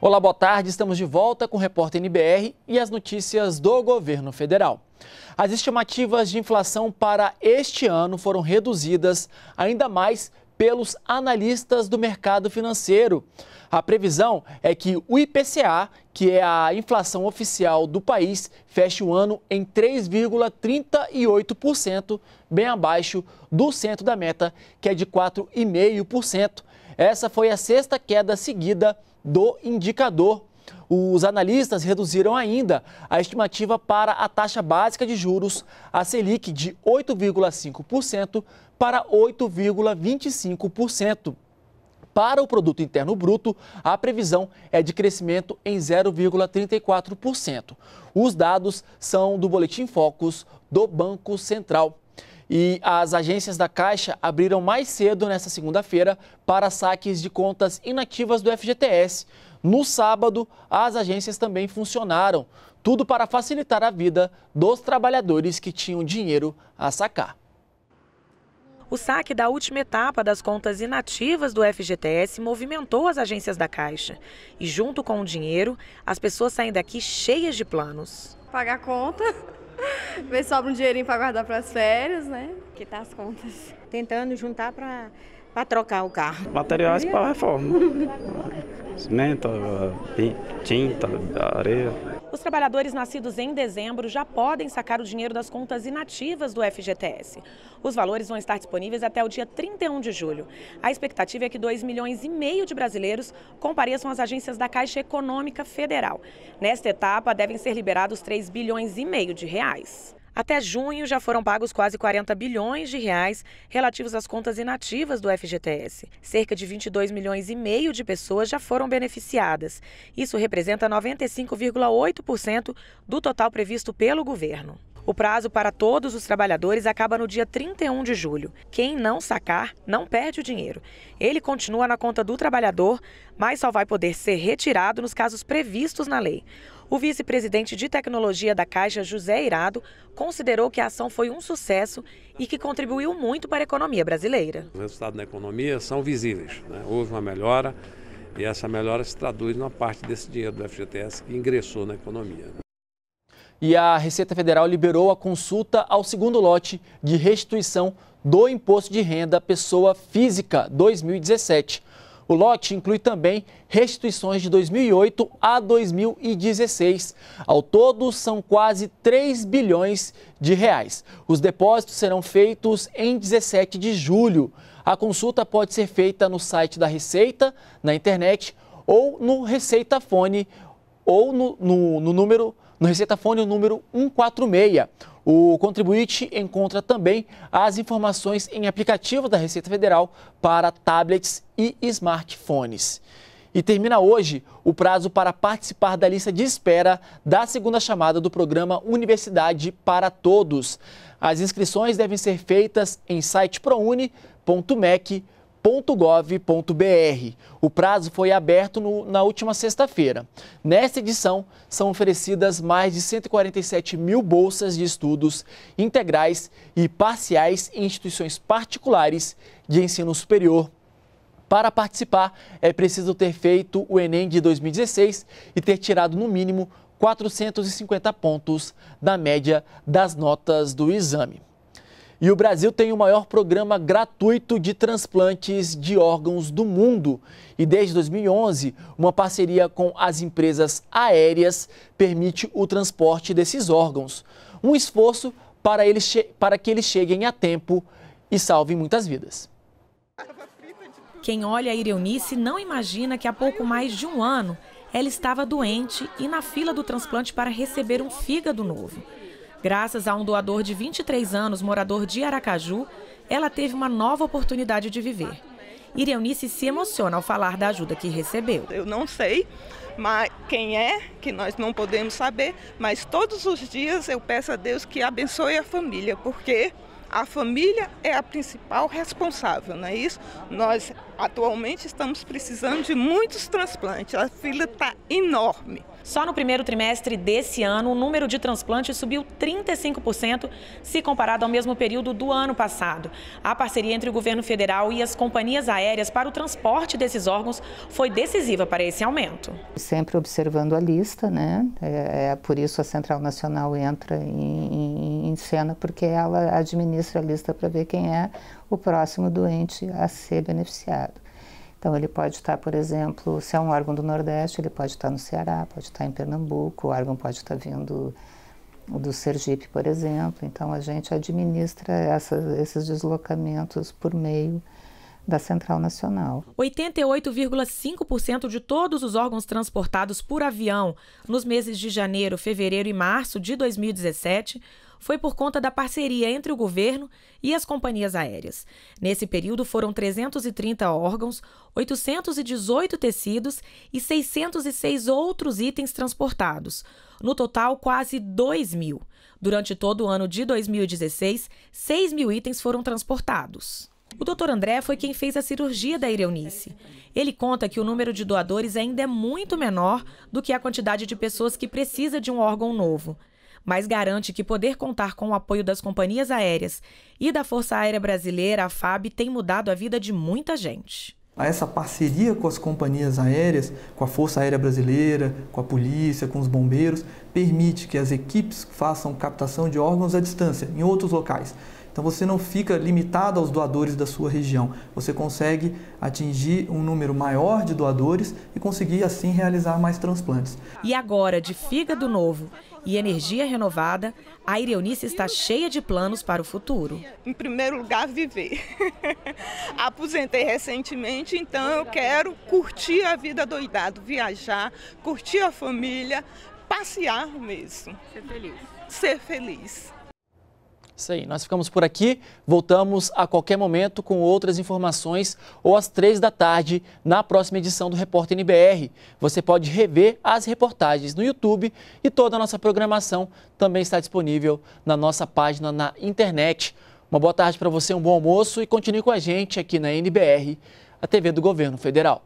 Olá, boa tarde. Estamos de volta com o repórter NBR e as notícias do governo federal. As estimativas de inflação para este ano foram reduzidas ainda mais pelos analistas do mercado financeiro. A previsão é que o IPCA, que é a inflação oficial do país, feche o ano em 3,38%, bem abaixo do centro da meta, que é de 4,5%. Essa foi a sexta queda seguida do indicador. Os analistas reduziram ainda a estimativa para a taxa básica de juros, a Selic, de 8,5% para 8,25%. Para o produto interno bruto, a previsão é de crescimento em 0,34%. Os dados são do boletim Focus do Banco Central. E as agências da Caixa abriram mais cedo nesta segunda-feira para saques de contas inativas do FGTS. No sábado, as agências também funcionaram, tudo para facilitar a vida dos trabalhadores que tinham dinheiro a sacar. O saque da última etapa das contas inativas do FGTS movimentou as agências da Caixa. E junto com o dinheiro, as pessoas saem daqui cheias de planos. Pagar conta, Vê se sobra um dinheirinho para guardar para as férias, né? Quitar tá as contas. Tentando juntar para para trocar o carro. Materiais é para reforma. Cimento, tinta, areia. Os trabalhadores nascidos em dezembro já podem sacar o dinheiro das contas inativas do FGTS. Os valores vão estar disponíveis até o dia 31 de julho. A expectativa é que 2 milhões e meio de brasileiros compareçam às agências da Caixa Econômica Federal. Nesta etapa, devem ser liberados 3 bilhões e meio de reais. Até junho já foram pagos quase 40 bilhões de reais relativos às contas inativas do FGTS. Cerca de 22 milhões e meio de pessoas já foram beneficiadas. Isso representa 95,8% do total previsto pelo governo. O prazo para todos os trabalhadores acaba no dia 31 de julho. Quem não sacar não perde o dinheiro. Ele continua na conta do trabalhador, mas só vai poder ser retirado nos casos previstos na lei. O vice-presidente de tecnologia da Caixa, José Irado, considerou que a ação foi um sucesso e que contribuiu muito para a economia brasileira. Os resultados na economia são visíveis. Né? Houve uma melhora e essa melhora se traduz numa parte desse dinheiro do FGTS que ingressou na economia. Né? e a Receita Federal liberou a consulta ao segundo lote de restituição do Imposto de Renda Pessoa Física 2017. O lote inclui também restituições de 2008 a 2016. Ao todo, são quase 3 bilhões de reais. Os depósitos serão feitos em 17 de julho. A consulta pode ser feita no site da Receita, na internet, ou no Receita Fone, ou no, no, no número no Receitafone número 146. O contribuinte encontra também as informações em aplicativo da Receita Federal para tablets e smartphones. E termina hoje o prazo para participar da lista de espera da segunda chamada do programa Universidade para Todos. As inscrições devem ser feitas em site proune.mec.com .gov.br. O prazo foi aberto no, na última sexta-feira. Nesta edição, são oferecidas mais de 147 mil bolsas de estudos integrais e parciais em instituições particulares de ensino superior. Para participar, é preciso ter feito o Enem de 2016 e ter tirado, no mínimo, 450 pontos da média das notas do exame. E o Brasil tem o maior programa gratuito de transplantes de órgãos do mundo. E desde 2011, uma parceria com as empresas aéreas permite o transporte desses órgãos. Um esforço para, eles para que eles cheguem a tempo e salvem muitas vidas. Quem olha a Ireunice não imagina que há pouco mais de um ano ela estava doente e na fila do transplante para receber um fígado novo. Graças a um doador de 23 anos, morador de Aracaju, ela teve uma nova oportunidade de viver. Ireunice se emociona ao falar da ajuda que recebeu. Eu não sei mas quem é, que nós não podemos saber, mas todos os dias eu peço a Deus que abençoe a família, porque a família é a principal responsável, não é isso? Nós atualmente estamos precisando de muitos transplantes, a fila está enorme. Só no primeiro trimestre desse ano, o número de transplantes subiu 35% se comparado ao mesmo período do ano passado. A parceria entre o governo federal e as companhias aéreas para o transporte desses órgãos foi decisiva para esse aumento. Sempre observando a lista, né? É, é por isso a Central Nacional entra em, em, em cena, porque ela administra a lista para ver quem é o próximo doente a ser beneficiado. Então, ele pode estar, por exemplo, se é um órgão do Nordeste, ele pode estar no Ceará, pode estar em Pernambuco, o órgão pode estar vindo do Sergipe, por exemplo. Então, a gente administra essa, esses deslocamentos por meio da Central Nacional. 88,5% de todos os órgãos transportados por avião nos meses de janeiro, fevereiro e março de 2017 foi por conta da parceria entre o governo e as companhias aéreas. Nesse período foram 330 órgãos, 818 tecidos e 606 outros itens transportados. No total, quase 2 mil. Durante todo o ano de 2016, 6 mil itens foram transportados. O doutor André foi quem fez a cirurgia da Ireunice. Ele conta que o número de doadores ainda é muito menor do que a quantidade de pessoas que precisa de um órgão novo mas garante que poder contar com o apoio das companhias aéreas e da Força Aérea Brasileira, a FAB, tem mudado a vida de muita gente essa parceria com as companhias aéreas, com a Força Aérea Brasileira, com a polícia, com os bombeiros, permite que as equipes façam captação de órgãos à distância, em outros locais. Então você não fica limitado aos doadores da sua região. Você consegue atingir um número maior de doadores e conseguir assim realizar mais transplantes. E agora, de fígado novo e energia renovada, a Ireunice está cheia de planos para o futuro. Em primeiro lugar, viver. Aposentei recentemente, então eu quero curtir a vida doidado, viajar, curtir a família, passear mesmo. Ser feliz. Ser feliz. Isso aí. Nós ficamos por aqui. Voltamos a qualquer momento com outras informações ou às três da tarde na próxima edição do Repórter NBR. Você pode rever as reportagens no YouTube e toda a nossa programação também está disponível na nossa página na internet. Uma boa tarde para você, um bom almoço e continue com a gente aqui na NBR, a TV do Governo Federal.